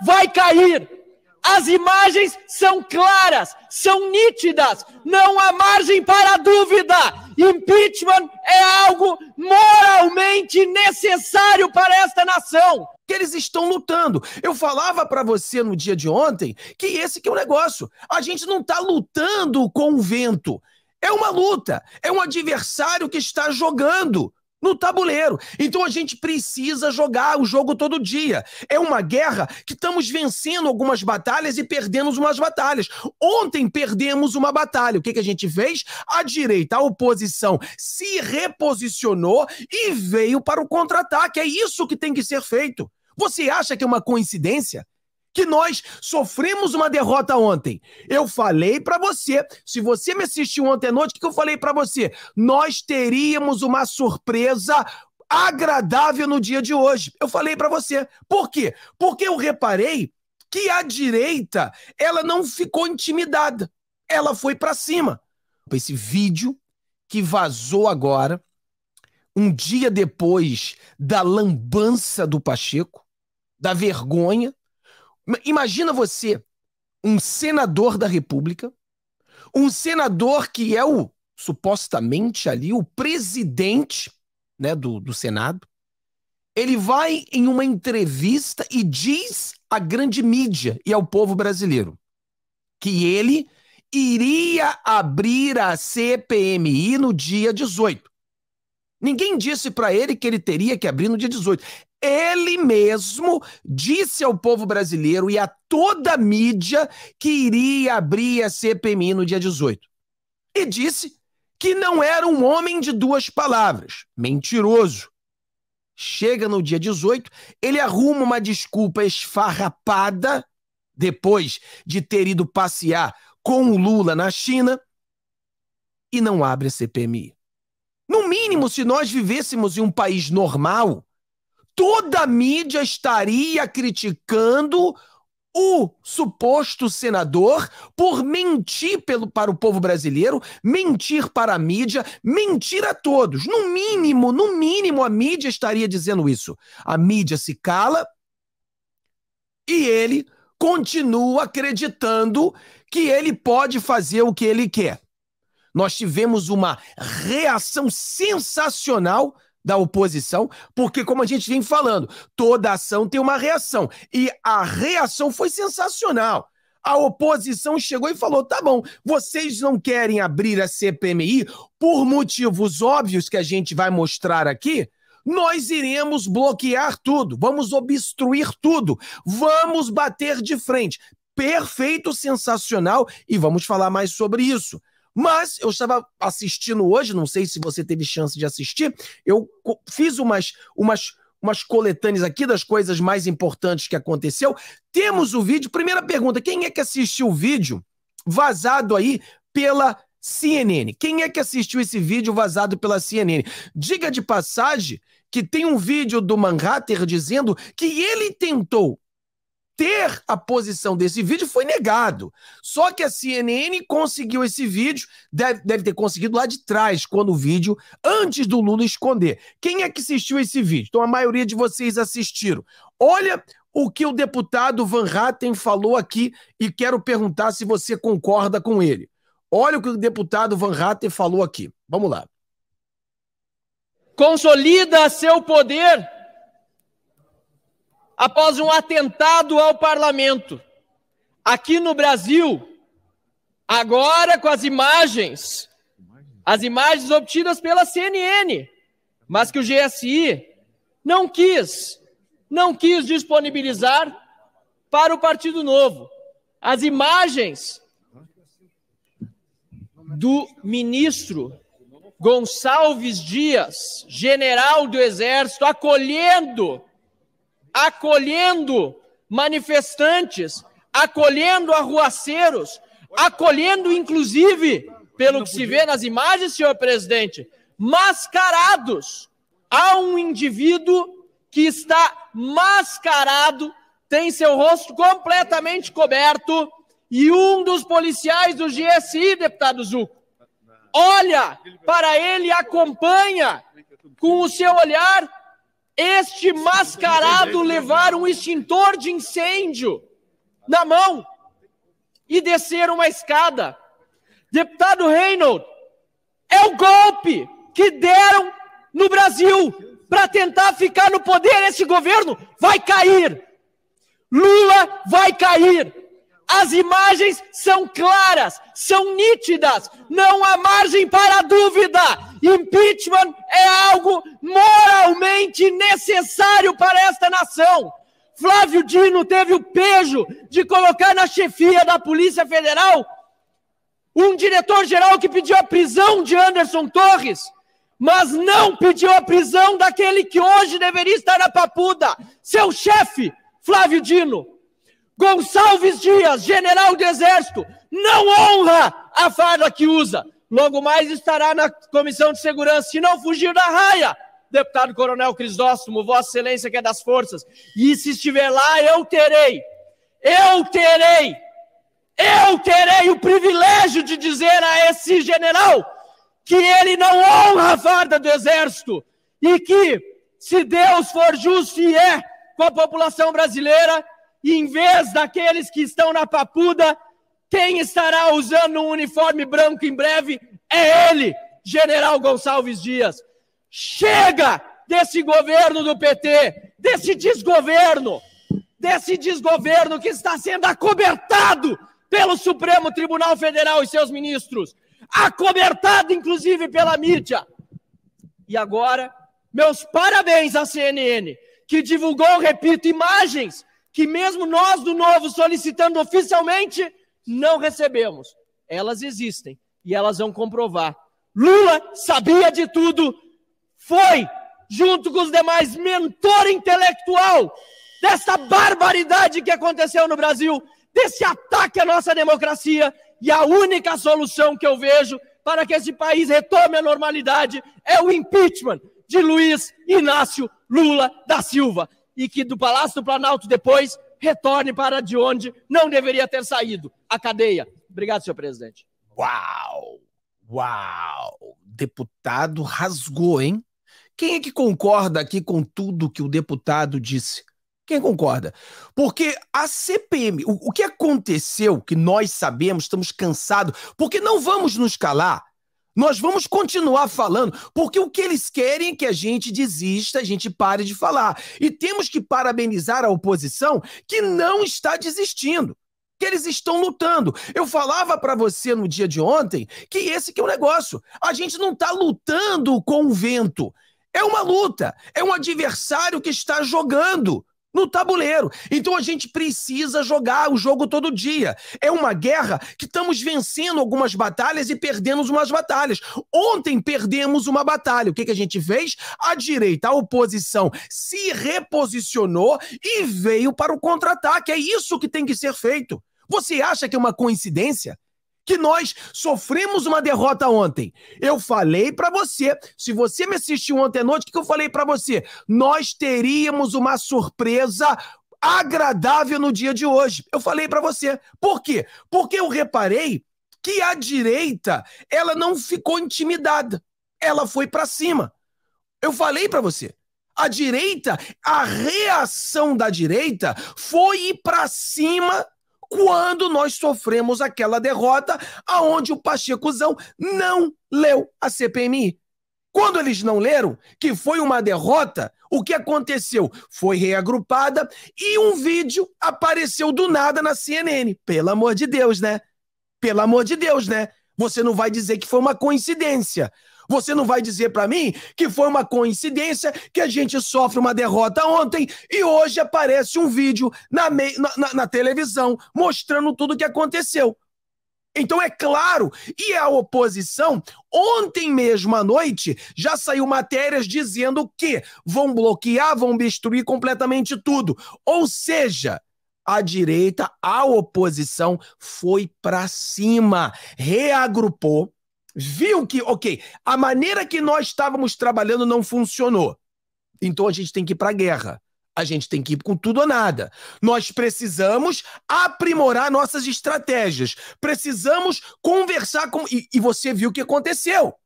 vai cair. As imagens são claras, são nítidas, não há margem para dúvida. Impeachment é algo moralmente necessário para esta nação que eles estão lutando. Eu falava para você no dia de ontem que esse que é o negócio. A gente não está lutando com o vento. É uma luta, é um adversário que está jogando no tabuleiro. Então a gente precisa jogar o jogo todo dia. É uma guerra que estamos vencendo algumas batalhas e perdemos umas batalhas. Ontem perdemos uma batalha. O que, que a gente fez? A direita, a oposição, se reposicionou e veio para o contra-ataque. É isso que tem que ser feito. Você acha que é uma coincidência? que nós sofremos uma derrota ontem. Eu falei para você, se você me assistiu ontem à noite, o que eu falei para você? Nós teríamos uma surpresa agradável no dia de hoje. Eu falei para você. Por quê? Porque eu reparei que a direita, ela não ficou intimidada. Ela foi para cima. Esse vídeo que vazou agora, um dia depois da lambança do Pacheco, da vergonha, Imagina você, um senador da República, um senador que é o supostamente ali o presidente né, do, do Senado, ele vai em uma entrevista e diz à grande mídia e ao povo brasileiro que ele iria abrir a CPMI no dia 18. Ninguém disse para ele que ele teria que abrir no dia 18. Ele mesmo disse ao povo brasileiro e a toda a mídia que iria abrir a CPMI no dia 18. E disse que não era um homem de duas palavras. Mentiroso. Chega no dia 18, ele arruma uma desculpa esfarrapada, depois de ter ido passear com o Lula na China, e não abre a CPMI. No mínimo, se nós vivêssemos em um país normal, toda a mídia estaria criticando o suposto senador por mentir pelo, para o povo brasileiro, mentir para a mídia, mentir a todos. No mínimo, no mínimo, a mídia estaria dizendo isso. A mídia se cala e ele continua acreditando que ele pode fazer o que ele quer. Nós tivemos uma reação sensacional da oposição, porque, como a gente vem falando, toda ação tem uma reação. E a reação foi sensacional. A oposição chegou e falou: tá bom, vocês não querem abrir a CPMI por motivos óbvios que a gente vai mostrar aqui? Nós iremos bloquear tudo, vamos obstruir tudo, vamos bater de frente. Perfeito, sensacional, e vamos falar mais sobre isso. Mas eu estava assistindo hoje, não sei se você teve chance de assistir, eu fiz umas, umas, umas coletâneas aqui das coisas mais importantes que aconteceu. Temos o vídeo. Primeira pergunta: quem é que assistiu o vídeo vazado aí pela CNN. Quem é que assistiu esse vídeo vazado pela CNN? Diga de passagem que tem um vídeo do Manhattan dizendo que ele tentou ter a posição desse vídeo foi negado. Só que a CNN conseguiu esse vídeo, deve, deve ter conseguido lá de trás, quando o vídeo, antes do Lula esconder. Quem é que assistiu esse vídeo? Então a maioria de vocês assistiram. Olha o que o deputado Van Hatten falou aqui e quero perguntar se você concorda com ele. Olha o que o deputado Van Hatten falou aqui. Vamos lá. Consolida seu poder após um atentado ao parlamento. Aqui no Brasil, agora com as imagens, as imagens obtidas pela CNN, mas que o GSI não quis, não quis disponibilizar para o Partido Novo. As imagens do ministro Gonçalves Dias, general do Exército, acolhendo acolhendo manifestantes, acolhendo arruaceiros, acolhendo, inclusive, pelo que se vê nas imagens, senhor presidente, mascarados. Há um indivíduo que está mascarado, tem seu rosto completamente coberto, e um dos policiais do GSI, deputado Zuco, olha para ele, acompanha com o seu olhar este mascarado levar um extintor de incêndio na mão e descer uma escada. Deputado Reynold, é o golpe que deram no Brasil para tentar ficar no poder. Esse governo vai cair. Lula vai cair. As imagens são claras, são nítidas, não há margem para dúvida. Impeachment é algo moralmente necessário para esta nação. Flávio Dino teve o pejo de colocar na chefia da Polícia Federal um diretor-geral que pediu a prisão de Anderson Torres, mas não pediu a prisão daquele que hoje deveria estar na papuda, seu chefe, Flávio Dino. Gonçalves Dias, general do Exército, não honra a farda que usa. Logo mais estará na Comissão de Segurança, se não fugir da raia. Deputado Coronel Crisóstomo, Vossa Excelência que é das Forças. E se estiver lá, eu terei, eu terei, eu terei o privilégio de dizer a esse general que ele não honra a farda do Exército e que, se Deus for justo e é com a população brasileira, em vez daqueles que estão na papuda, quem estará usando um uniforme branco em breve é ele, General Gonçalves Dias. Chega desse governo do PT, desse desgoverno, desse desgoverno que está sendo acobertado pelo Supremo Tribunal Federal e seus ministros, acobertado inclusive pela mídia. E agora, meus parabéns à CNN, que divulgou, repito, imagens que mesmo nós do novo solicitando oficialmente, não recebemos. Elas existem e elas vão comprovar. Lula sabia de tudo, foi, junto com os demais, mentor intelectual dessa barbaridade que aconteceu no Brasil, desse ataque à nossa democracia. E a única solução que eu vejo para que esse país retome a normalidade é o impeachment de Luiz Inácio Lula da Silva e que do Palácio do Planalto depois retorne para de onde não deveria ter saído, a cadeia. Obrigado, senhor presidente. Uau! Uau! Deputado rasgou, hein? Quem é que concorda aqui com tudo que o deputado disse? Quem concorda? Porque a CPM, o, o que aconteceu, que nós sabemos, estamos cansados, porque não vamos nos calar. Nós vamos continuar falando, porque o que eles querem é que a gente desista, a gente pare de falar. E temos que parabenizar a oposição que não está desistindo que eles estão lutando. Eu falava para você no dia de ontem que esse que é o negócio. A gente não está lutando com o vento. É uma luta, é um adversário que está jogando no tabuleiro. Então a gente precisa jogar o jogo todo dia. É uma guerra que estamos vencendo algumas batalhas e perdemos umas batalhas. Ontem perdemos uma batalha. O que, que a gente fez? A direita, a oposição, se reposicionou e veio para o contra-ataque. É isso que tem que ser feito. Você acha que é uma coincidência? que nós sofremos uma derrota ontem. Eu falei para você, se você me assistiu ontem à noite, o que eu falei para você? Nós teríamos uma surpresa agradável no dia de hoje. Eu falei para você. Por quê? Porque eu reparei que a direita, ela não ficou intimidada. Ela foi para cima. Eu falei para você. A direita, a reação da direita foi ir para cima quando nós sofremos aquela derrota aonde o Pachecozão não leu a CPMI. Quando eles não leram que foi uma derrota, o que aconteceu? Foi reagrupada e um vídeo apareceu do nada na CNN. Pelo amor de Deus, né? Pelo amor de Deus, né? Você não vai dizer que foi uma coincidência. Você não vai dizer para mim que foi uma coincidência que a gente sofre uma derrota ontem e hoje aparece um vídeo na, na, na, na televisão mostrando tudo o que aconteceu. Então é claro, e a oposição, ontem mesmo à noite, já saiu matérias dizendo que vão bloquear, vão destruir completamente tudo. Ou seja, a direita, a oposição foi para cima, reagrupou, viu que, ok, a maneira que nós estávamos trabalhando não funcionou. Então a gente tem que ir para a guerra. A gente tem que ir com tudo ou nada. Nós precisamos aprimorar nossas estratégias. Precisamos conversar com. E, e você viu o que aconteceu.